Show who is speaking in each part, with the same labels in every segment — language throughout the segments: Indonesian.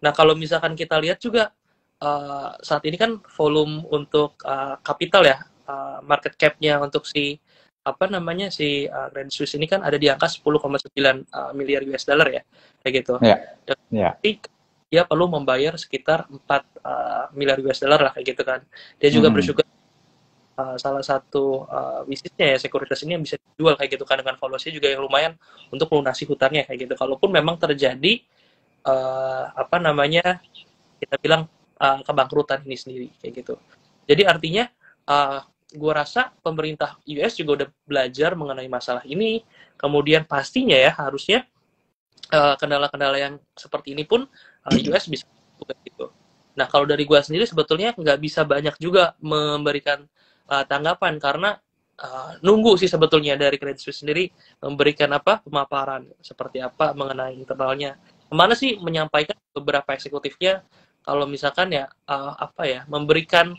Speaker 1: Nah, kalau misalkan kita lihat juga uh, saat ini kan volume untuk uh, eh, kapital ya, uh, market cap-nya untuk si apa namanya si uh, Grand Swiss ini kan ada di angka 10,9 uh, miliar US dollar ya, kayak gitu. Yeah. Dan yeah. dia perlu membayar sekitar 4 uh, miliar US dollar lah kayak gitu kan. Dia juga hmm. bersyukur salah satu uh, bisnisnya ya sekuritas ini yang bisa dijual kayak gitu kan dengan valuasi juga yang lumayan untuk melunasi hutangnya kayak gitu. Kalaupun memang terjadi uh, apa namanya kita bilang uh, kebangkrutan ini sendiri kayak gitu. Jadi artinya uh, eh, gue rasa pemerintah US juga udah belajar mengenai masalah ini. Kemudian pastinya ya harusnya kendala-kendala uh, yang seperti ini pun uh, US bisa gitu. Nah kalau dari gue sendiri sebetulnya nggak bisa banyak juga memberikan uh, tanggapan karena uh, nunggu sih sebetulnya dari Credit Suisse sendiri memberikan apa pemaparan seperti apa mengenai internalnya. Kemana sih menyampaikan beberapa eksekutifnya kalau misalkan ya uh, apa ya memberikan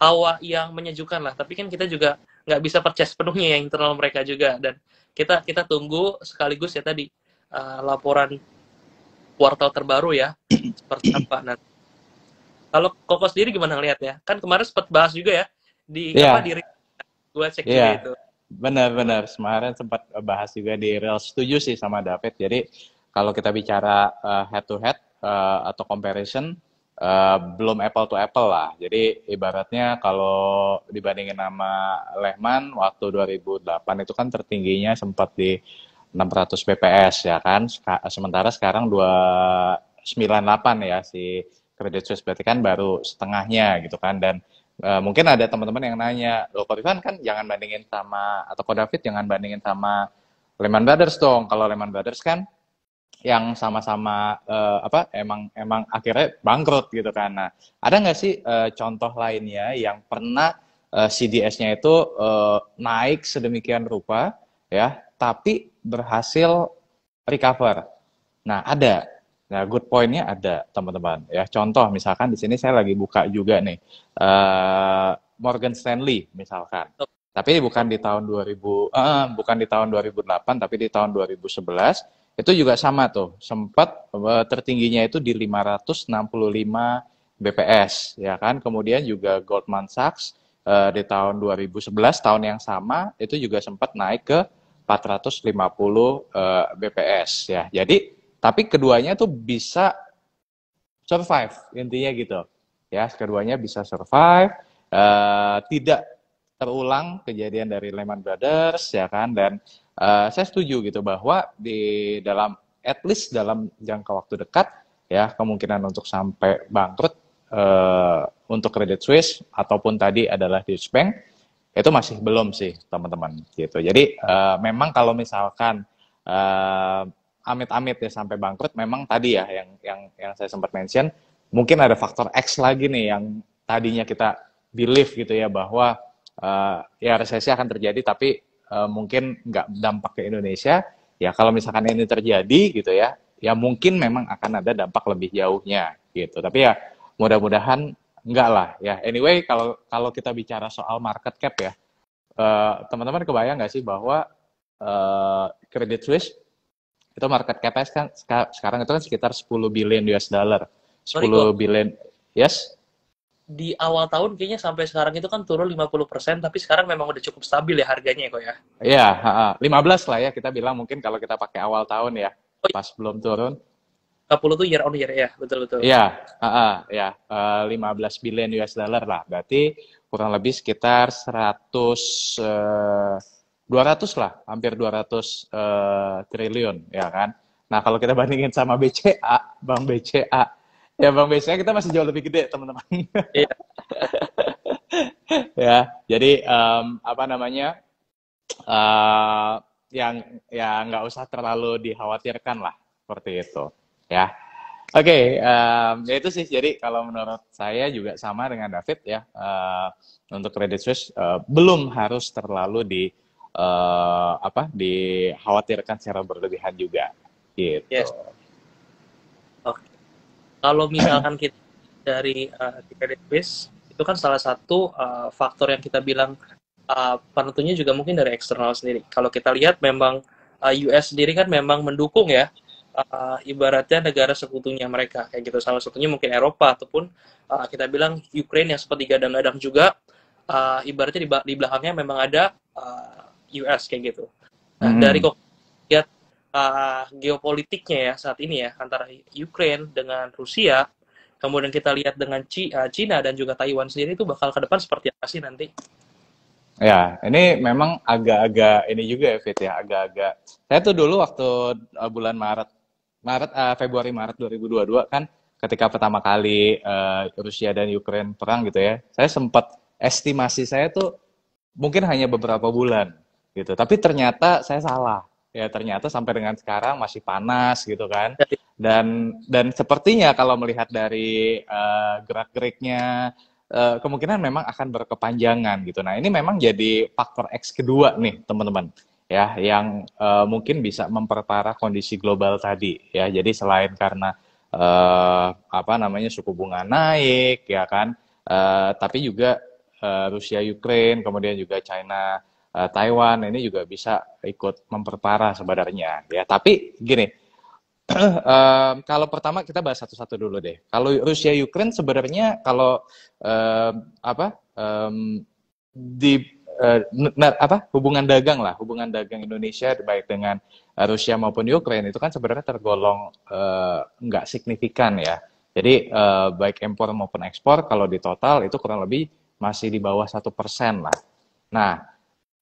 Speaker 1: hawa yang menyejukkan lah. Tapi kan kita juga nggak bisa percaya sepenuhnya yang internal mereka juga dan kita kita tunggu sekaligus ya tadi uh, laporan kuartal terbaru ya seperti apa nanti. Kalau Koko sendiri gimana lihat ya? Kan kemarin sempat bahas juga ya di yeah. apa di Gua cek yeah. itu.
Speaker 2: Benar-benar. Kemarin sempat bahas juga di real setuju sih sama David. Jadi kalau kita bicara uh, head to head uh, atau comparison uh, belum apple to apple lah. Jadi ibaratnya kalau dibandingin sama Lehman waktu 2008 itu kan tertingginya sempat di 600 PPS ya kan. Sementara sekarang 298 ya si Credit Suisse berarti kan baru setengahnya gitu kan dan Uh, mungkin ada teman-teman yang nanya, loh Kofifan kan jangan bandingin sama, atau Ko David jangan bandingin sama Lehman Brothers dong. Kalau Lehman Brothers kan yang sama-sama uh, apa emang emang akhirnya bangkrut gitu kan. Nah, ada nggak sih uh, contoh lainnya yang pernah uh, CDS-nya itu uh, naik sedemikian rupa ya, tapi berhasil recover. Nah, ada Nah, good pointnya ada teman-teman. Ya, contoh misalkan di sini saya lagi buka juga nih uh, Morgan Stanley misalkan. Tapi bukan di tahun 2000, uh, eh, bukan di tahun 2008, tapi di tahun 2011 itu juga sama tuh, sempat uh, tertingginya itu di 565 BPS, ya kan. Kemudian juga Goldman Sachs uh, di tahun 2011, tahun yang sama itu juga sempat naik ke 450 uh, BPS, ya. Jadi tapi keduanya tuh bisa survive intinya gitu. Ya, keduanya bisa survive, uh, tidak terulang kejadian dari Lehman Brothers ya kan dan uh, saya setuju gitu bahwa di dalam at least dalam jangka waktu dekat ya kemungkinan untuk sampai bangkrut uh, untuk Credit Suisse ataupun tadi adalah Deutsche Bank itu masih belum sih teman-teman gitu. Jadi uh, memang kalau misalkan uh, amit-amit ya sampai bangkrut memang tadi ya yang yang yang saya sempat mention mungkin ada faktor X lagi nih yang tadinya kita believe gitu ya bahwa uh, ya resesi akan terjadi tapi uh, mungkin nggak dampak ke Indonesia ya kalau misalkan ini terjadi gitu ya ya mungkin memang akan ada dampak lebih jauhnya gitu tapi ya mudah-mudahan enggak lah ya anyway kalau kalau kita bicara soal market cap ya eh, teman-teman uh, kebayang nggak sih bahwa uh, Credit Suisse itu market cap kan sekarang itu kan sekitar 10 billion US dollar. 10 Sorry, billion. Yes?
Speaker 1: Di awal tahun kayaknya sampai sekarang itu kan turun 50%, tapi sekarang memang udah cukup stabil ya harganya kok ya. Iya,
Speaker 2: yeah, 15 lah ya kita bilang mungkin kalau kita pakai awal tahun ya. Oh, iya. Pas belum turun.
Speaker 1: 40 tuh year on year ya, betul-betul.
Speaker 2: Iya, heeh, ya, 15 eh, billion US dollar lah. Berarti kurang lebih sekitar 100 uh, eh, 200 lah, hampir 200 uh, eh, triliun, ya kan? Nah, kalau kita bandingin sama BCA, bang BCA, ya bang BCA kita masih jauh lebih gede, teman-teman. Iya. ya, jadi um, apa namanya? Uh, yang ya nggak usah terlalu dikhawatirkan lah, seperti itu, ya. Oke, okay, um, ya itu sih. Jadi kalau menurut saya juga sama dengan David ya, uh, untuk credit suisse uh, belum harus terlalu di uh, apa dikhawatirkan secara berlebihan juga gitu. Yes.
Speaker 1: Okay. Kalau misalkan kita dari uh, eh, Base itu kan salah satu uh, faktor yang kita bilang uh, penentunya juga mungkin dari eksternal sendiri. Kalau kita lihat memang uh, US sendiri kan memang mendukung ya uh, ibaratnya negara sekutunya mereka kayak gitu. Salah satunya mungkin Eropa ataupun uh, kita bilang Ukraine yang seperti gadang-gadang juga uh, ibaratnya di, di belakangnya memang ada uh, US kayak gitu. Nah, hmm. dari kok lihat uh, geopolitiknya ya saat ini ya antara Ukraine dengan Rusia, kemudian kita lihat dengan Cina ah, dan juga Taiwan sendiri itu bakal ke depan seperti apa sih nanti?
Speaker 2: Ya, ini memang
Speaker 1: agak-agak ini juga ya Fit ya, agak-agak.
Speaker 2: Saya tuh dulu waktu uh, bulan Maret, Maret uh, Februari Maret 2022 kan ketika pertama kali uh, Rusia dan Ukraine perang gitu ya. Saya sempat estimasi saya tuh mungkin hanya beberapa bulan gitu tapi ternyata saya salah ya ternyata sampai dengan sekarang masih panas gitu kan iya. dan dan sepertinya kalau melihat dari uh, eh, gerak geriknya uh, eh, kemungkinan memang akan berkepanjangan gitu nah ini memang jadi faktor X kedua nih teman-teman ya yang uh, mungkin bisa memperparah kondisi global tadi ya jadi selain karena uh, apa namanya suku bunga naik ya kan uh, tapi juga uh, Rusia Ukraine kemudian juga China Eh, Taiwan ini juga bisa ikut memperparah sebenarnya ya tapi gini uh, kalau pertama kita bahas satu-satu dulu deh kalau Rusia Ukraine sebenarnya kalau uh, apa um, di uh, apa hubungan dagang lah hubungan dagang Indonesia baik dengan Rusia maupun Ukraina itu kan sebenarnya tergolong eh, nggak uh, signifikan ya jadi uh, baik impor maupun ekspor kalau di total itu kurang lebih masih di bawah satu persen lah nah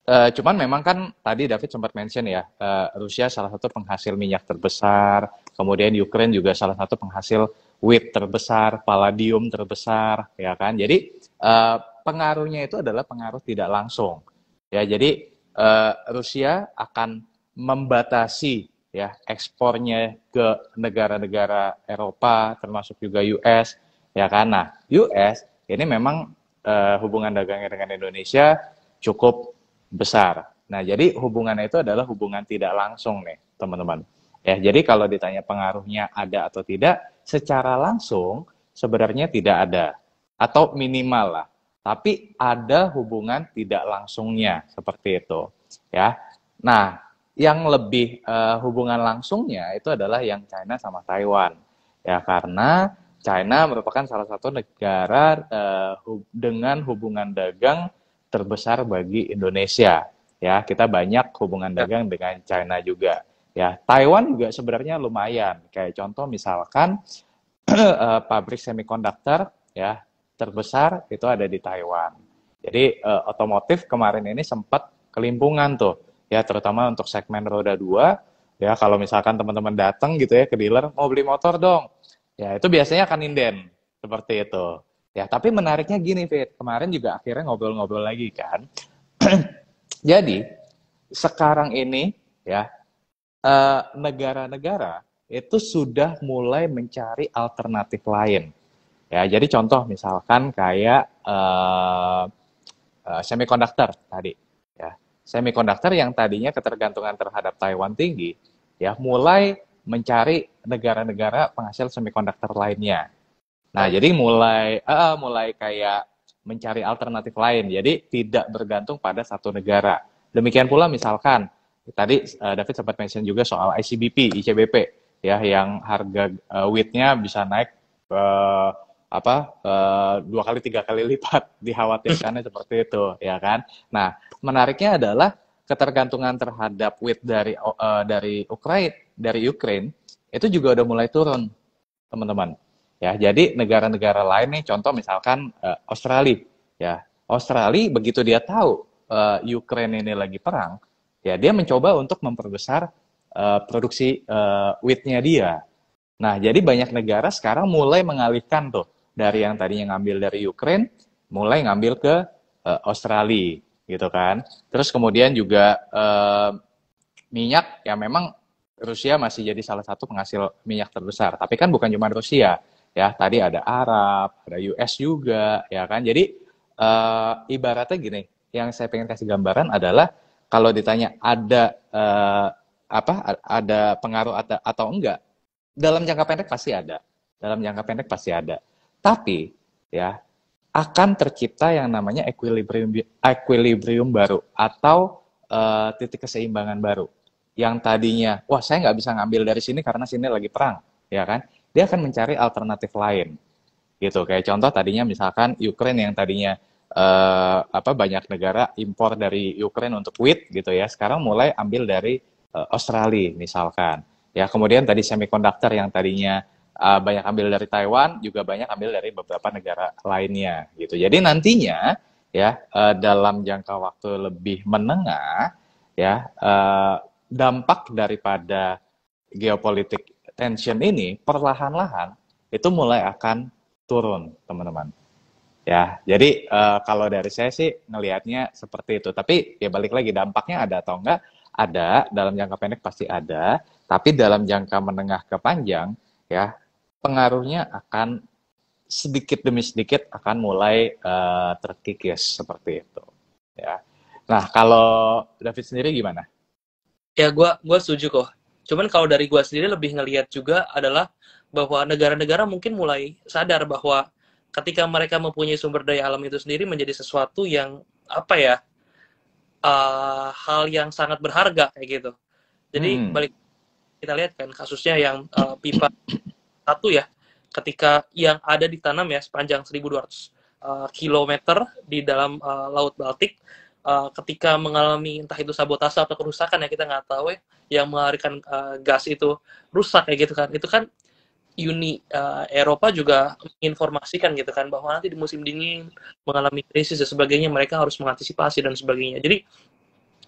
Speaker 2: Eh, cuman memang kan tadi David sempat mention ya, uh, Rusia salah satu penghasil minyak terbesar, kemudian Ukraine juga salah satu penghasil wheat terbesar, palladium terbesar, ya kan. Jadi uh, pengaruhnya itu adalah pengaruh tidak langsung. Ya, jadi uh, Rusia akan membatasi ya ekspornya ke negara-negara Eropa termasuk juga US ya kan. Nah, US ini memang uh, hubungan dagangnya dengan Indonesia cukup besar. Nah, jadi hubungannya itu adalah hubungan tidak langsung nih, teman-teman. Ya, jadi kalau ditanya pengaruhnya ada atau tidak, secara langsung sebenarnya tidak ada atau minimal lah. Tapi ada hubungan tidak langsungnya seperti itu, ya. Nah, yang lebih uh, hubungan langsungnya itu adalah yang China sama Taiwan. Ya, karena China merupakan salah satu negara uh, eh, hub dengan hubungan dagang terbesar bagi Indonesia. Ya, kita banyak hubungan ya. dagang dengan China juga. Ya, Taiwan juga sebenarnya lumayan. Kayak contoh misalkan eh, pabrik semikonduktor ya terbesar itu ada di Taiwan. Jadi uh, otomotif kemarin ini sempat kelimpungan tuh ya terutama untuk segmen roda 2 ya kalau misalkan teman-teman datang gitu ya ke dealer mau beli motor dong ya itu biasanya akan inden seperti itu Ya, tapi menariknya gini, Fit. Kemarin juga akhirnya ngobrol-ngobrol lagi kan. Jadi, sekarang ini ya eh, negara-negara uh, itu sudah mulai mencari alternatif lain. Ya, jadi contoh misalkan kayak uh, eh, uh, eh, semikonduktor tadi. Ya, semikonduktor yang tadinya ketergantungan terhadap Taiwan tinggi, ya mulai mencari negara-negara penghasil semikonduktor lainnya Nah, jadi mulai uh, mulai kayak mencari alternatif lain. Jadi tidak bergantung pada satu negara. Demikian pula misalkan tadi uh, David sempat mention juga soal ICBP, ICBP ya yang harga uh, eh, wheat bisa naik uh, apa uh, dua kali tiga kali lipat dikhawatirkannya seperti itu ya kan. Nah, menariknya adalah ketergantungan terhadap wheat dari uh, dari Ukraina dari Ukraine itu juga udah mulai turun teman-teman. Ya, jadi negara-negara lain nih contoh misalkan uh, Australia ya. Australia begitu dia tahu uh, Ukraine ini lagi perang, ya dia mencoba untuk memperbesar uh, produksi uh, wheatnya dia. Nah, jadi banyak negara sekarang mulai mengalihkan tuh dari yang tadinya ngambil dari Ukraine mulai ngambil ke uh, Australia gitu kan. Terus kemudian juga uh, minyak ya memang Rusia masih jadi salah satu penghasil minyak terbesar, tapi kan bukan cuma Rusia ya tadi ada Arab ada US juga ya kan jadi uh, ibaratnya gini yang saya pengen kasih gambaran adalah kalau ditanya ada uh, apa ada pengaruh atau, atau enggak dalam jangka pendek pasti ada dalam jangka pendek pasti ada tapi ya akan tercipta yang namanya equilibrium equilibrium baru atau uh, titik keseimbangan baru yang tadinya wah saya nggak bisa ngambil dari sini karena sini lagi perang ya kan dia akan mencari alternatif lain gitu kayak contoh tadinya misalkan Ukraine yang tadinya uh, apa banyak negara impor dari Ukraine untuk wheat gitu ya sekarang mulai ambil dari uh, Australia misalkan ya kemudian tadi semikonduktor yang tadinya uh, banyak ambil dari Taiwan juga banyak ambil dari beberapa negara lainnya gitu jadi nantinya ya uh, dalam jangka waktu lebih menengah ya uh, dampak daripada geopolitik tension ini perlahan-lahan itu mulai akan turun, teman-teman. Ya, jadi uh, kalau dari saya sih ngelihatnya seperti itu. Tapi ya balik lagi dampaknya ada atau enggak? Ada, dalam jangka pendek pasti ada, tapi dalam jangka menengah ke panjang ya pengaruhnya akan sedikit demi sedikit akan mulai uh, terkikis seperti itu. Ya. Nah,
Speaker 1: kalau David sendiri gimana? Ya, gue gua setuju kok Cuman kalau dari gua sendiri lebih ngelihat juga adalah bahwa negara-negara mungkin mulai sadar bahwa ketika mereka mempunyai sumber daya alam itu sendiri menjadi sesuatu yang apa ya uh, hal yang sangat berharga kayak gitu. Jadi hmm. balik kita lihat kan kasusnya yang uh, pipa satu ya ketika yang ada ditanam ya sepanjang 1200 uh, eh, kilometer di dalam uh, laut Baltik uh, ketika mengalami entah itu sabotase atau kerusakan ya kita nggak tahu ya yang melarikan uh, gas itu rusak ya gitu kan itu kan Uni uh, Eropa juga menginformasikan gitu kan bahwa nanti di musim dingin mengalami krisis dan sebagainya mereka harus mengantisipasi dan sebagainya jadi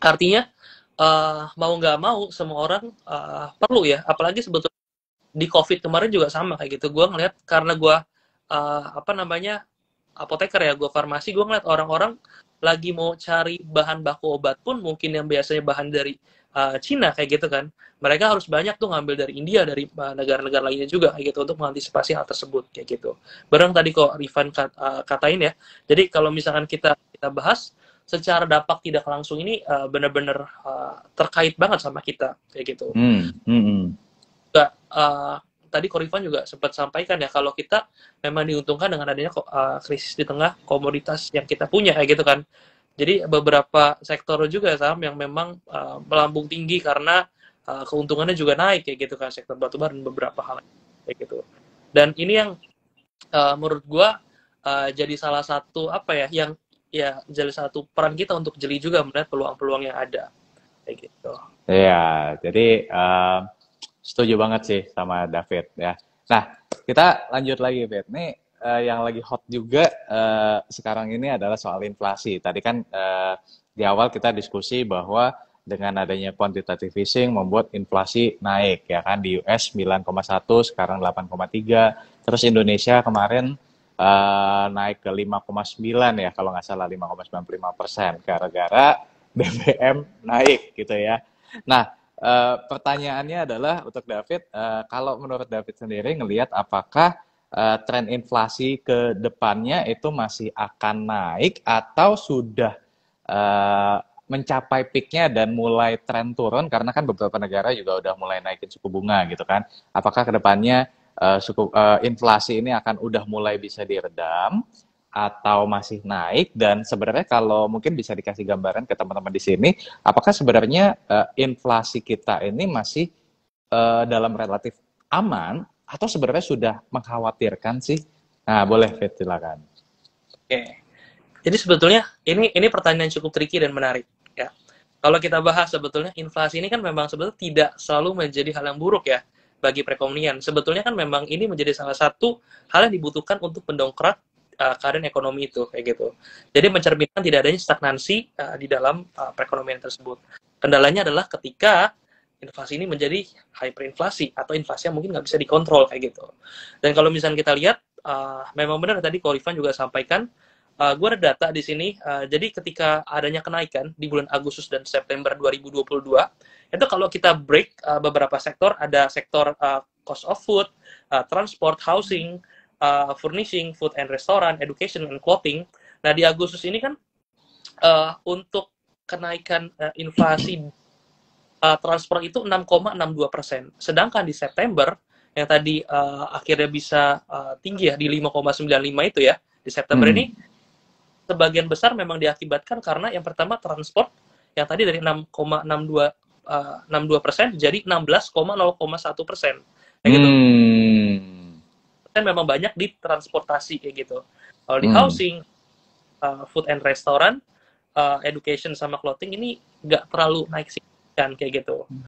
Speaker 1: artinya uh, mau nggak mau semua orang uh, perlu ya apalagi sebetulnya di covid kemarin juga sama kayak gitu gue ngeliat karena gue uh, apa namanya apoteker ya gue farmasi gue ngeliat orang-orang lagi mau cari bahan baku obat pun mungkin yang biasanya bahan dari uh, Cina kayak gitu kan mereka harus banyak tuh ngambil dari India dari ah, negara-negara lainnya juga kayak gitu untuk mengantisipasi hal tersebut kayak gitu bareng tadi kok Rifan kat, uh, katain ya jadi kalau misalkan kita kita bahas secara dampak tidak langsung ini uh, benar-benar uh, terkait banget sama kita kayak gitu. Hmm. Hmm. hmm. Gak, uh, tadi Korifan juga sempat sampaikan ya kalau kita memang diuntungkan dengan adanya eh, krisis di tengah komoditas yang kita punya kayak gitu kan. Jadi beberapa sektor juga saham yang memang eh, melambung tinggi karena eh, keuntungannya juga naik kayak gitu kan sektor batubara dan beberapa hal kayak gitu. Dan ini yang menurut gua jadi salah satu apa ya yang ya jadi satu peran kita untuk jeli juga melihat peluang-peluang yang ada kayak gitu.
Speaker 2: Iya, jadi uh, Setuju banget sih sama David ya. Nah, kita lanjut lagi, David. Nih uh, yang lagi hot juga uh, sekarang ini adalah soal inflasi. Tadi kan uh, di awal kita diskusi bahwa dengan adanya quantitative easing membuat inflasi naik ya kan di US 9,1 sekarang 8,3 terus Indonesia kemarin uh, naik ke 5,9 ya kalau nggak salah 5,95 persen gara-gara BBM naik gitu ya. Nah Eh, pertanyaannya adalah untuk David, uh, kalau menurut David sendiri ngelihat apakah uh, tren inflasi ke depannya itu masih akan naik atau sudah uh, mencapai peaknya dan mulai tren turun karena kan beberapa negara juga udah mulai naikin suku bunga gitu kan. Apakah kedepannya uh, suku uh, inflasi ini akan udah mulai bisa diredam atau masih naik dan sebenarnya kalau mungkin bisa dikasih gambaran ke teman-teman di sini apakah sebenarnya uh, inflasi kita ini masih uh, dalam relatif aman atau sebenarnya sudah mengkhawatirkan sih nah boleh Fit silakan
Speaker 1: oke jadi sebetulnya ini ini pertanyaan cukup tricky dan menarik ya kalau kita bahas sebetulnya inflasi ini kan memang sebetulnya tidak selalu menjadi hal yang buruk ya bagi perekonomian sebetulnya kan memang ini menjadi salah satu hal yang dibutuhkan untuk mendongkrak uh, eh, keadaan ekonomi itu kayak gitu. Jadi mencerminkan tidak adanya stagnansi uh, di dalam uh, perekonomian tersebut. Kendalanya adalah ketika inflasi ini menjadi hyperinflasi atau inflasi yang mungkin nggak bisa dikontrol kayak gitu. Dan kalau misalnya kita lihat, uh, memang benar tadi Korifan juga sampaikan, uh, gue ada data di sini. Uh, jadi ketika adanya kenaikan di bulan Agustus dan September 2022, itu kalau kita break uh, beberapa sektor, ada sektor uh, cost of food, uh, transport, housing, uh, furnishing, food and restaurant, education and clothing. Nah di Agustus ini kan uh, untuk kenaikan uh, inflasi uh, transfer itu 6,62 persen, sedangkan di September yang tadi uh, akhirnya bisa uh, tinggi ya di 5,95 itu ya di September hmm. ini sebagian besar memang diakibatkan karena yang pertama transport yang tadi dari 6,62 persen uh, persen jadi 16,0,1 persen.
Speaker 2: Nah, gitu. Hmm
Speaker 1: kan memang banyak di transportasi kayak gitu. Kalau di hmm. housing, uh, food and restaurant, uh, education sama clothing ini nggak terlalu naik sih kan kayak gitu.